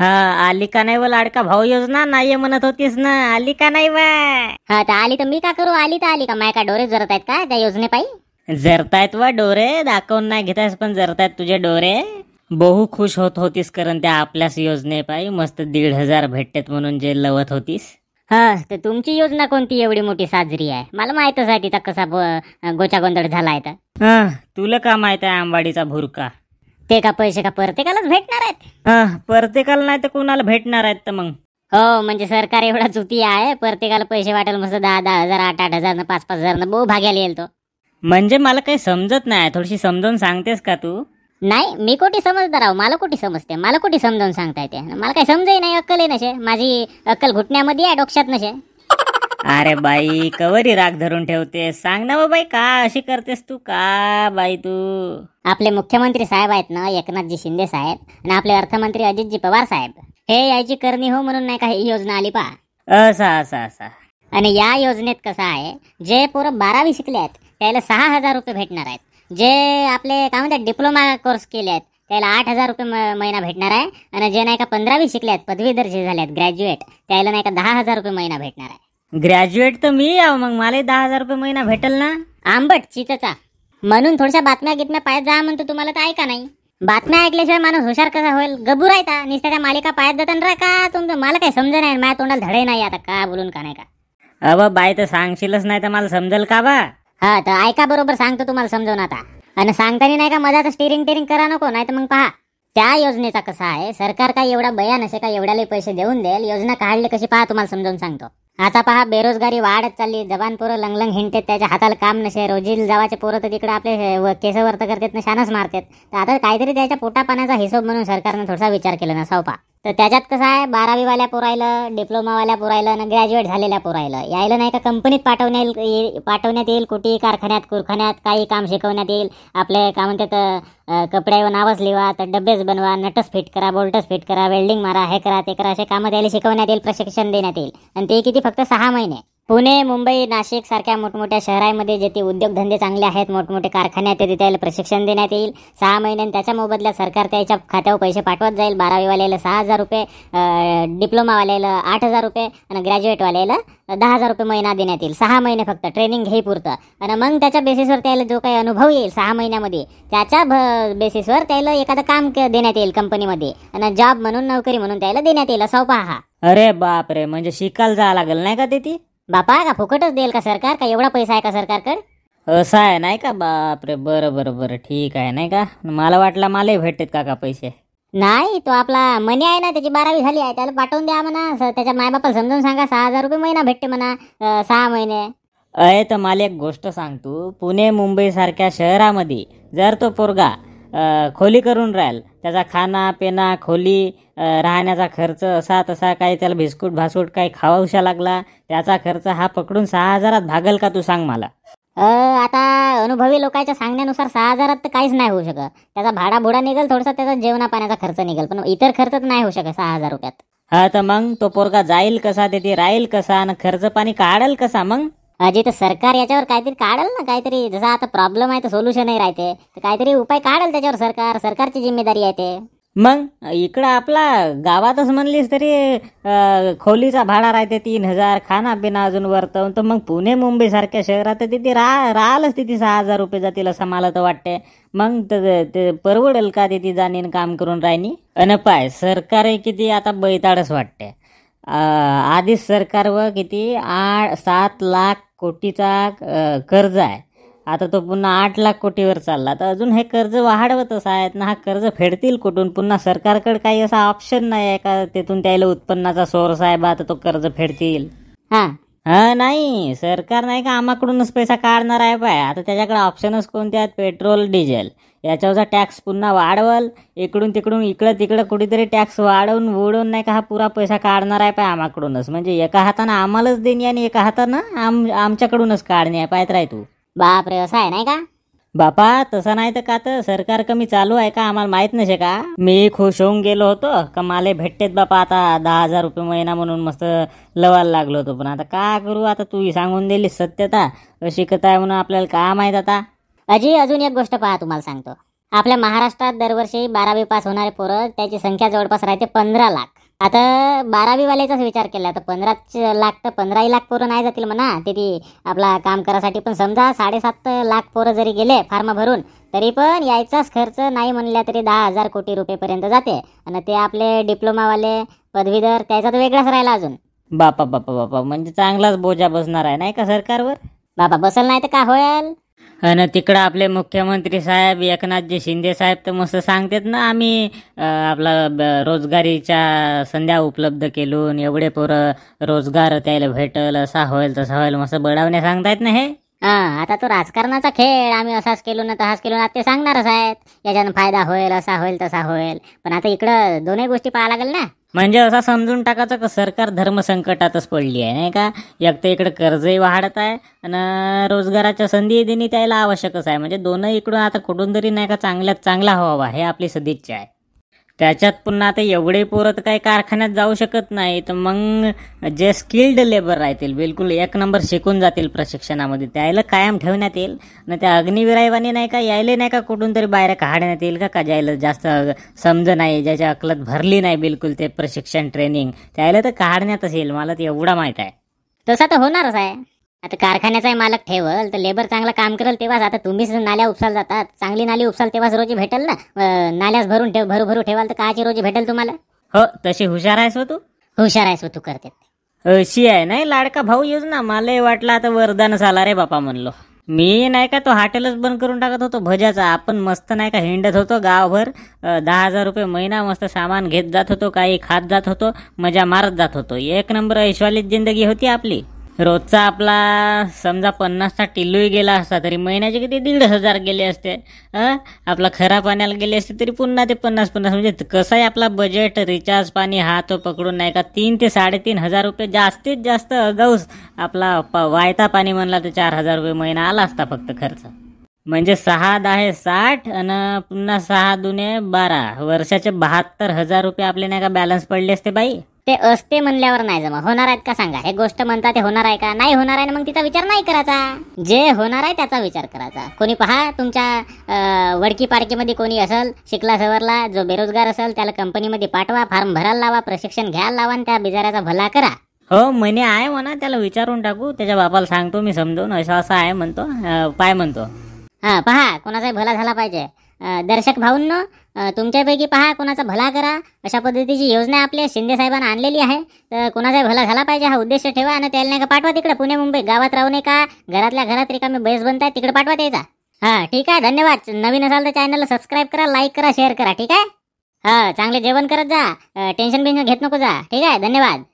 हा आली का नाही व लाडका भाऊ योजना नाहीये म्हणत होतीस ना आली का नाही बा हा आली तर मी का करू आली तर आली का माय का डोरे जरत आहेत का त्या योजने पायी जरतायत व डोरे दाखवून नाही घेतायस पण जरतायत तुझे डोरे बहु खुश होत होतीस कारण त्या आपल्याच योजने पायी मस्त दीड हजार भेटतात म्हणून जे लवत होतीस हा तर तुमची योजना कोणती एवढी मोठी साजरी आहे मला माहितच आहे तिचा कसा गोचा गोंधळ झाला आहे तुला का माहित आहे आंबाडीचा भुरका ते का पैसे का प्रत्येकालाच भेटणार आहेत प्रत्येकाला नाही तर कोणाला भेटणार आहेत तर मग हो म्हणजे सरकार एवढा चुकी आहे प्रत्येकाला पैसे वाटेल मस्त दहा दहा हजार आठ आठ हजार पाच पाच हजार बहु भाग्याला येईल तो म्हणजे मला काही समजत नाही थोडीशी समजून सांगतेस का तू नाही मी कुठे समजदार आहो मला कुठे समजते मला कुठे समजावून सांगता येते मला काही समजही नाही अक्कलही नसे माझी अक्कल घुटण्यामध्ये आहे डोक्यात नसे अरे बाई कवरी राग धरून ठेवते सांग ना बाई का अशी करतेस तू का बाई तू आपले मुख्यमंत्री साहेब आहेत ना एकनाथजी शिंदे साहेब आणि आपले अर्थमंत्री अजितजी पवार साहेब हे यायची करणी हो म्हणून नाही का ही योजना आली पा असा असा असा आणि या योजनेत कसं आहे जे पोरं बारावी शिकले आहेत त्याला सहा हजार रुपये भेटणार आहेत जे आपले काय म्हणतात डिप्लोमा कोर्स केले आहेत त्याला आठ हजार रुपये महिना भेटणार आहे आणि जे नाही का पंधरावी आहेत पदवीदर्शी झाले झाल्यात ग्रॅज्युएट त्याला नाही का दहा हजार रुपये महिना भेटणार आहे ग्रॅज्युएट तर मी आहो मग मला दहा हजार रुपये महिना भेटेल ना आंबट चितचा म्हणून थोडशा बातम्या गितम्या पायात जा म्हणतो तुम्हाला तर ऐका नाही बातम्या ऐकल्याशिवाय माणूस हुशार कसा होईल गबू राहता निसत्या त्या मालिका पायात जाताना रा का तुमचं मला काही समजा नाही माझ्या तोंडाला धडे नाही आता का बोलून का नाही का अबा बाय तर सांगशीलच नाही तर मला समजेल का बा हा तर ऐका बरोबर सांगतो तुम्हाला समजवून आता आणि सांगताना नाही का मजा तर स्टिरिंग टिरिंग करा नको नाही तर मग पहा त्या योजनेचा कसा आहे सरकार काय एवढा बयान नसे का एवढ्याला पैसे देऊन देईल योजना काढले कशी पहा तुम्हाला समजावून सांगतो आता पहा बेरोजगारी वाढत चालली जबान पोरं लंगलंग हिंडतात त्याच्या हाताला काम नसे रोजी जावाचे पोरं तर तिकडे आपले केसवर्त करतात ना शानच मारतात तर आता काहीतरी त्याच्या पोटापाण्याचा हिशोब म्हणून सरकारनं थोडासा विचार केला ना पा तर त्याच्यात कसं आहे बारावीवाल्या पुरायलं डिप्लोमावाल्या पुरायलं आणि ग्रॅज्युएट झालेल्या पुरायलं यायला नाही का कंपनीत पाठवण्या येईल पाठवण्यात येईल कुठेही कारखान्यात कुरखान्यात काही काम शिकवण्यात येईल आपले काय म्हणतात कपड्यावर नावच लिवा तर डब्बेच बनवा नटस फिट करा बोल्टस फिट करा वेल्डिंग मारा हे करा ते करा असे कामं त्याला शिकवण्यात येईल प्रशिक्षण देण्यात येईल आणि ते किती फक्त सहा महिने पुणे मुंबई नाशिक सारख्या मोठमोठ्या शहरांमध्ये जेथे उद्योगधंदे चांगले आहेत मोठमोठे कारखाने आहेत तिथे त्याला प्रशिक्षण देण्यात येईल सहा महिन्यांनी त्याच्या मोबदल्यात सरकार त्याच्या खात्यावर पैसे पाठवत जाईल बारावीवाल्याला सहा हजार रुपये डिप्लोमावाल्याला आठ हजार रुपये आणि ग्रॅज्युएटवाल्याला दहा हजार रुपये महिना देण्यात येईल सहा महिने फक्त ट्रेनिंग घेई पुरतं आणि मग त्याच्या बेसिसवर त्याला जो काही अनुभव येईल सहा महिन्यामध्ये त्याच्या भ बेसिसवर त्याला एखादं काम देण्यात येईल कंपनीमध्ये आणि जॉब म्हणून नोकरी म्हणून त्याला देण्यात येईल असं पहा अरे बाप रे म्हणजे शिकायला जावं लागेल नाही का ते ती बापा का फुकटच देईल का सरकार का एवढा पैसा आहे का सरकारकडे असं आहे नाही का बापरे बरं बरं बरं ठीक आहे नाही का मला वाटलं मलाही भेटतात का का पैसे नाही तो आपला मनी आहे ना त्याची बारावी झाली आहे त्याला पाठवून द्या म्हणा त्याच्या त्याच्या मायबापाला समजून सांगा सहा हजार रुपये महिना भेटते म्हणा सहा महिने अय तर मला एक गोष्ट सांग तू पुणे सारख्या शहरामध्ये जर तो पोरगा खोली करून राहील त्याचा खाना पेना खोली राहण्याचा खर्च असा तसा काही त्याला बिस्कुट भासूट काही खावावशा लागला त्याचा खर्च हा पकडून सहा हजारात भागल का तू सांग मला आता अनुभवी लोकांच्या सांगण्यानुसार सहा हजारात तर काहीच नाही होऊ शकत त्याचा भाडा भुडा निघेल थोडासा त्याचा जेवणा पाण्याचा खर्च निघेल पण इतर खर्च नाही होऊ शकत सहा हजार रुपयात हा तर मग तो पोरगा जाईल कसा तिथे राहील कसा आणि खर्च पाणी काढेल कसा मग अजित सरकार याच्यावर काहीतरी काढल ना काहीतरी जसा आता प्रॉब्लेम आहे तर सोल्युशनही राहते काहीतरी उपाय काढल त्याच्यावर सरकार सरकारची जिम्मेदारी आहे ते मग इकडं आपला गावातच म्हणलीस तरी खोलीचा भाडा राहते तीन हजार खाना पिना अजून वर्तवून तर मग पुणे मुंबई सारख्या शहरात तिथे राह राहालच तिथे सहा हजार रुपये जातील असं मला तर वाटते मग ते परवडेल का तिथे जाणीन काम करून राहिनी अन पाय सरकार किती आता बैताडच वाटते आधीच आधीच सरकारवर किती आठ सात लाख कोटीचा कर्ज आहे आता तो पुन्हा आठ लाख कोटीवर चालला तर अजून हे कर्ज वाढवतच आहेत ना हा कर्ज फेडतील कुठून पुन्हा सरकारकडे काही असा ऑप्शन नाही आहे का तेथून त्याला उत्पन्नाचा सोर्स आहे बा तो कर्ज फेडतील हां हा नाही सरकार नाही का आम्हाकडूनच पैसा काढणार आहे पाय आता त्याच्याकडे ऑप्शनच कोणते आहेत पेट्रोल डिझेल याच्यावरचा टॅक्स पुन्हा वाढवल इकडून तिकडून इकडं तिकडं कुठेतरी टॅक्स वाढवून वोडून नाही का हा पुरा पैसा काढणार आहे पाय आम्हाकडूनच म्हणजे एका हातानं आम्हालाच देणे आणि एका हातानं आम आमच्याकडूनच काढणे आहे पाहत राय तू बापरे असं आहे नाही का बापा तसं नाही तर का तर सरकार कमी चालू आहे का आम्हाला माहित नसे का मी खुश होऊन गेलो होतो का माले भेटतेत बापा आता दहा हजार रुपये महिना म्हणून मस्त लवायला लागलो होतो पण आता का करू आता तू सांगून दिली सत्यता अशी कथा आहे म्हणून आपल्याला का माहीत आता अजी अजून एक गोष्ट पहा तुम्हाला सांगतो आपल्या महाराष्ट्रात दरवर्षी बारावी पास होणारे पोरं त्याची संख्या जवळपास राहते पंधरा लाख आता बारावीवाल्याचाच विचार केला तर पंधराच लाख तर पंधराही लाख पोरं नाही जातील म्हणा ते ती आपला काम करायसाठी पण समजा साडेसात लाख पोरं जरी गेले फार्म भरून तरी पण यायचाच खर्च नाही म्हणल्या तरी दहा हजार कोटी रुपयेपर्यंत जाते आणि ते आपले डिप्लोमावाले पदवीधर त्याचा तर वेगळाच राहिला अजून बापा बापा बापा म्हणजे चांगलाच बोजा बसणार आहे नाही का सरकारवर बापा बसल नाही तर का होईल आणि तिकडं आपले मुख्यमंत्री साहेब एकनाथजी शिंदे साहेब तर मस्त सांगतात ना आम्ही आपला रोजगारीच्या संध्या उपलब्ध केलून एवढे पोरं रोजगार त्याला भेटल असा होईल तसा होईल मस्त बळावणे सांगतायत ना हे हा आता तो राजकारणाचा खेळ आम्ही असाच केलो ना तसाच केलो ना ते सांगणारच आहेत याच्यानं फायदा होईल असा होईल तसा होईल पण आता इकडं दोन्ही गोष्टी पाहायला लागेल ना म्हणजे असं समजून टाकायचं का सरकार धर्मसंकटातच पडली आहे नाही का एक तर इकडं कर्जही वाढत आहे आणि रोजगाराच्या संधी देणे त्याला आवश्यकच आहे म्हणजे दोनही इकडून आता कुठून तरी नाही का चांगल्यात चांगला हवा हे आपली सदिच्छा आहे त्याच्यात पुन्हा आता एवढे पोरं तर काही कारखान्यात जाऊ शकत नाही तर मग जे स्किल्ड लेबर राहतील बिलकुल एक नंबर शिकून जातील प्रशिक्षणामध्ये त्याला कायम ठेवण्यात येईल ना त्या अग्निविरायवाने नाही का यायला नाही का कुठून तरी बाहेर काढण्यात येईल का का ज्यायला जास्त समज नाही ज्याच्या अकलत भरली नाही बिलकुल ते प्रशिक्षण ट्रेनिंग त्यायला तर काढण्यातच येईल मला ते एवढा माहीत आहे तसं तर होणारच आहे आता कारखान्याचा मालक ठेवल तर लेबर चांगलं काम करेल तेव्हाच आता तुम्ही नाल्या उपसाल जातात चांगली नाली उपसाल तेव्हाच रोजी भेटेल ना नाल्यास भरून ठेव भरू भरू ठेवाल तर काची रोजी भेटेल तुम्हाला हो तशी हुशार आहेस हो तू हुशार आहेस हो तू करते अशी आहे नाही लाडका भाऊ ना मलाही वाटलं आता वरदान झाला रे बापा म्हणलो मी नाही का तो हॉटेलच बंद करून टाकत होतो भजाचा आपण मस्त नाही का हिंडत होतो गावभर दहा हजार रुपये महिना मस्त सामान घेत जात होतो काही खात जात होतो मजा मारत जात होतो एक नंबर ऐश्वालीत जिंदगी होती आपली रोजचा आपला समजा पन्नासचा टिल्लूही गेला असता तरी महिन्याचे किती दीड हजार गेले असते आपला खरा पाण्याला गेले असते तरी पुन्हा ते पन्नास पन्नास म्हणजे कसाही आपला बजेट रिचार्ज पाणी हा तो पकडून नाही का तीन ते साडेतीन हजार रुपये जास्तीत जास्त अगाऊस आपला प वायता पाणी म्हणला तर चार हजार रुपये महिना आला असता फक्त खर्च म्हणजे सहा दहा साठ आणि पुन्हा सहा दुने बारा वर्षाचे बहात्तर हजार रुपये आपले नाही का बॅलन्स पडले असते बाई ते असते म्हणल्यावर नाही जमा होणार आहेत का सांगा हे गोष्ट म्हणता ते होणार आहे का नाही होणार आहे ना मग तिचा विचार नाही करायचा जे होणार आहे त्याचा विचार करायचा कोणी पहा तुमच्या वडकी मध्ये कोणी असेल शिकला सवरला जो बेरोजगार असेल त्याला कंपनीमध्ये पाठवा फार्म भरायला लावा प्रशिक्षण घ्यायला लावा आणि त्या बिजाऱ्याचा भला करा हो म्हणे आहे म्हणा हो त्याला विचारून टाकू त्याच्या बापाला सांगतो मी समजून असं असं आहे म्हणतो पाय म्हणतो हा पहा कोणाचाही भला झाला पाहिजे दर्शक भाऊंनो तुमच्यापैकी पहा कोणाचा भला करा अशा पद्धतीची योजना आपल्या शिंदे साहेबांना आणलेली आहे तर कोणाचा भला झाला पाहिजे हा उद्देश ठेवा आणि त्याला नाही का पाठवा तिकडे पुणे मुंबई गावात राहू नये का घरातल्या घरात रिकामी बेस बनताय तिकडे पाठवा त्याचा हां ठीक आहे धन्यवाद नवीन असाल तर चॅनलला सबस्क्राईब करा लाईक करा शेअर करा ठीक आहे हां चांगले जेवण करत जा टेन्शन बिन्शन घेत नको जा ठीक आहे धन्यवाद